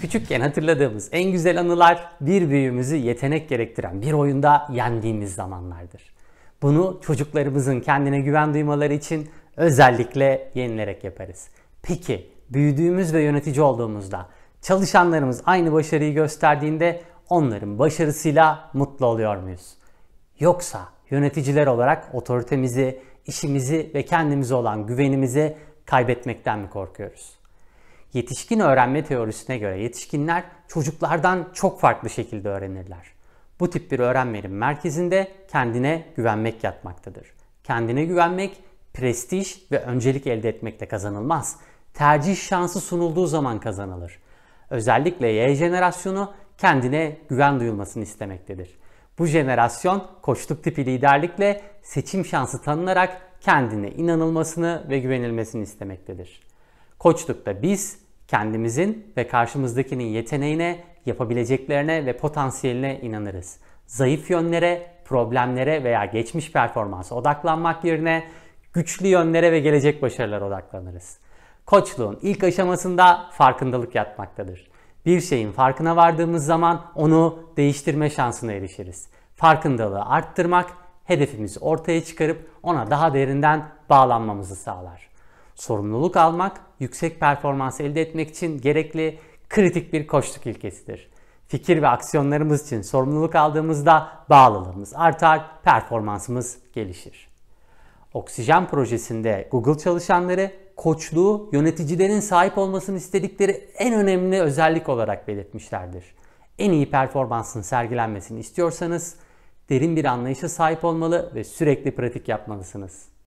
küçükken hatırladığımız en güzel anılar bir büyüğümüzü yetenek gerektiren bir oyunda yendiğimiz zamanlardır. Bunu çocuklarımızın kendine güven duymaları için özellikle yenilerek yaparız. Peki büyüdüğümüz ve yönetici olduğumuzda çalışanlarımız aynı başarıyı gösterdiğinde onların başarısıyla mutlu oluyor muyuz? Yoksa yöneticiler olarak otoritemizi, işimizi ve kendimize olan güvenimizi kaybetmekten mi korkuyoruz? Yetişkin öğrenme teorisine göre yetişkinler çocuklardan çok farklı şekilde öğrenirler. Bu tip bir öğrenmenin merkezinde kendine güvenmek yatmaktadır. Kendine güvenmek prestij ve öncelik elde etmekte kazanılmaz. Tercih şansı sunulduğu zaman kazanılır. Özellikle Y jenerasyonu kendine güven duyulmasını istemektedir. Bu jenerasyon koçluk tipi liderlikle seçim şansı tanınarak kendine inanılmasını ve güvenilmesini istemektedir. Koçlukta biz kendimizin ve karşımızdakinin yeteneğine, yapabileceklerine ve potansiyeline inanırız. Zayıf yönlere, problemlere veya geçmiş performansa odaklanmak yerine güçlü yönlere ve gelecek başarılara odaklanırız. Koçluğun ilk aşamasında farkındalık yatmaktadır. Bir şeyin farkına vardığımız zaman onu değiştirme şansına erişiriz. Farkındalığı arttırmak hedefimizi ortaya çıkarıp ona daha derinden bağlanmamızı sağlar sorumluluk almak, yüksek performans elde etmek için gerekli kritik bir koçluk ilkesidir. Fikir ve aksiyonlarımız için sorumluluk aldığımızda bağlılığımız artar, performansımız gelişir. Oksijen projesinde Google çalışanları koçluğu yöneticilerin sahip olmasını istedikleri en önemli özellik olarak belirtmişlerdir. En iyi performansın sergilenmesini istiyorsanız derin bir anlayışa sahip olmalı ve sürekli pratik yapmalısınız.